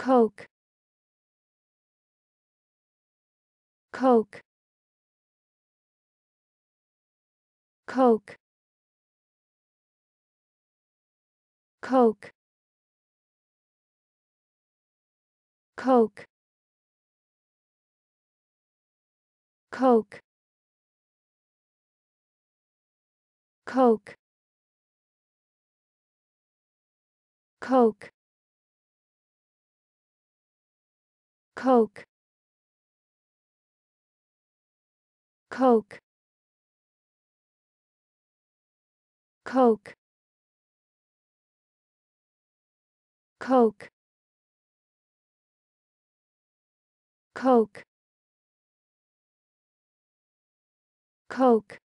Coke Coke Coke Coke Coke Coke Coke Coke Coke. Coke. Coke. Coke. Coke. Coke.